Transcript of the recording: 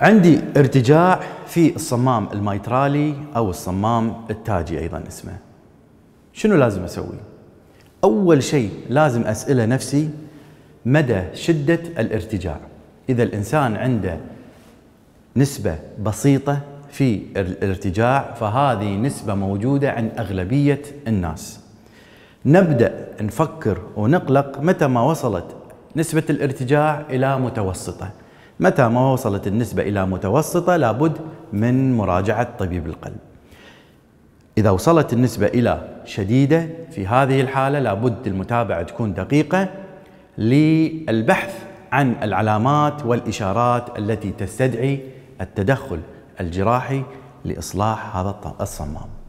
عندي ارتجاع في الصمام الميترالي او الصمام التاجي ايضا اسمه شنو لازم اسوي اول شيء لازم اساله نفسي مدى شده الارتجاع اذا الانسان عنده نسبه بسيطه في الارتجاع فهذه نسبه موجوده عند اغلبيه الناس نبدا نفكر ونقلق متى ما وصلت نسبه الارتجاع الى متوسطه متى ما وصلت النسبة إلى متوسطة لابد من مراجعة طبيب القلب إذا وصلت النسبة إلى شديدة في هذه الحالة لابد المتابعة تكون دقيقة للبحث عن العلامات والإشارات التي تستدعي التدخل الجراحي لإصلاح هذا الصمام